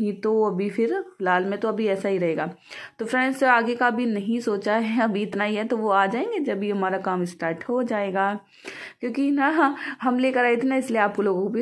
ही तो अभी फिर फिलहाल में तो अभी ऐसा ही रहेगा तो फ्रेंड्स आगे का अभी नहीं सोचा है अभी इतना ही है तो वो आ जाएंगे जब भी हमारा काम स्टार्ट हो जाएगा क्योंकि ना हम लेकर आए थे ना इसलिए आप लोगों को भी